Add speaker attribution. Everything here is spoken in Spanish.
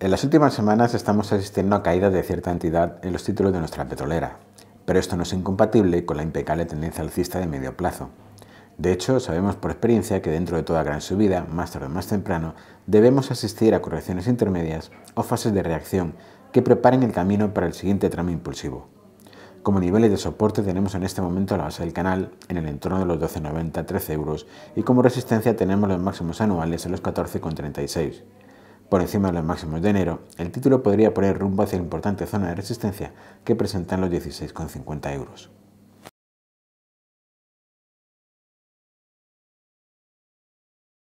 Speaker 1: En las últimas semanas estamos asistiendo a caídas de cierta entidad en los títulos de nuestra petrolera, pero esto no es incompatible con la impecable tendencia alcista de medio plazo. De hecho, sabemos por experiencia que dentro de toda gran subida, más tarde o más temprano, debemos asistir a correcciones intermedias o fases de reacción que preparen el camino para el siguiente tramo impulsivo. Como niveles de soporte tenemos en este momento la base del canal en el entorno de los 12,90-13 euros y como resistencia tenemos los máximos anuales en los 14,36 por encima de los máximos de enero, el título podría poner rumbo hacia la importante zona de resistencia que presentan los 16,50 euros.